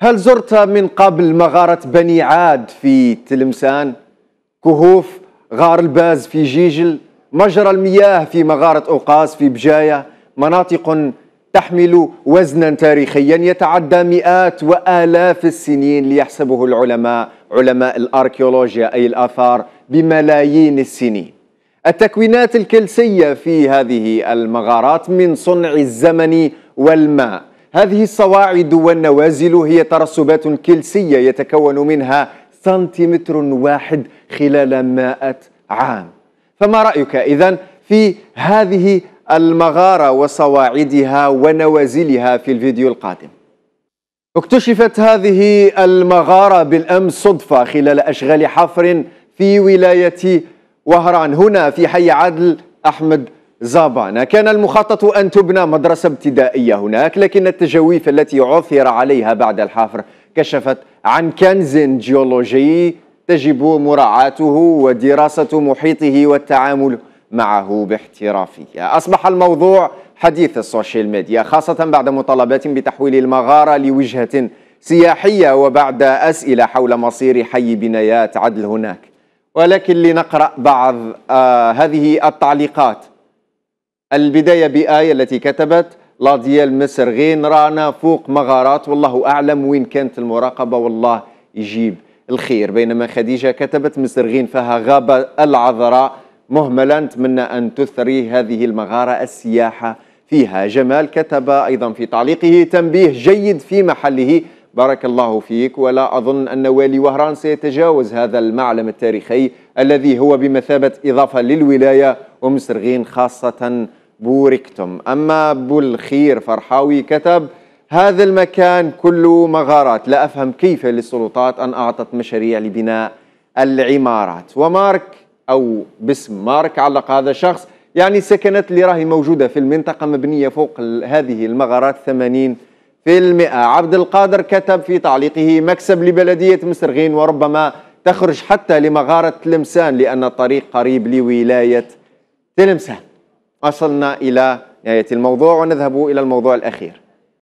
هل زرت من قبل مغارة بني عاد في تلمسان كهوف غار الباز في جيجل مجرى المياه في مغارة أوقاس في بجاية مناطق تحمل وزنا تاريخيا يتعدى مئات وآلاف السنين ليحسبه العلماء علماء الأركيولوجيا أي الآثار بملايين السنين التكوينات الكلسية في هذه المغارات من صنع الزمن والماء هذه الصواعد والنوازل هي ترسبات كلسية يتكون منها سنتيمتر واحد خلال مائة عام فما رأيك إذا في هذه المغارة وصواعدها ونوازلها في الفيديو القادم اكتشفت هذه المغارة بالأمس صدفة خلال أشغال حفر في ولاية وهران هنا في حي عدل أحمد زابانا كان المخطط أن تبنى مدرسة ابتدائية هناك لكن التجاويف التي عثر عليها بعد الحفر كشفت عن كنز جيولوجي تجب مراعاته ودراسة محيطه والتعامل معه باحترافية أصبح الموضوع حديث السوشيال ميديا خاصة بعد مطالبات بتحويل المغارة لوجهة سياحية وبعد أسئلة حول مصير حي بنايات عدل هناك ولكن لنقرأ بعض آه هذه التعليقات البداية بآية التي كتبت لا ديال مصر غين رانا فوق مغارات والله أعلم وين كانت المراقبة والله يجيب الخير بينما خديجة كتبت مصر غين فها غابة العذراء مهملا نتمنى أن تثري هذه المغارة السياحة فيها جمال كتب أيضا في تعليقه تنبيه جيد في محله بارك الله فيك ولا أظن أن والي وهران سيتجاوز هذا المعلم التاريخي الذي هو بمثابة إضافة للولاية ومسرغين خاصة بوركتم أما بولخير فرحاوي كتب هذا المكان كله مغارات لا أفهم كيف للسلطات أن أعطت مشاريع لبناء العمارات ومارك أو باسم مارك علق هذا الشخص يعني سكنت اللي راهي موجودة في المنطقة مبنية فوق هذه المغارات 80 في المئة عبد القادر كتب في تعليقه مكسب لبلدية مسرغين وربما تخرج حتى لمغارة تلمسان لأن الطريق قريب لولاية تلمسان وصلنا إلى نهاية الموضوع ونذهب إلى الموضوع الأخير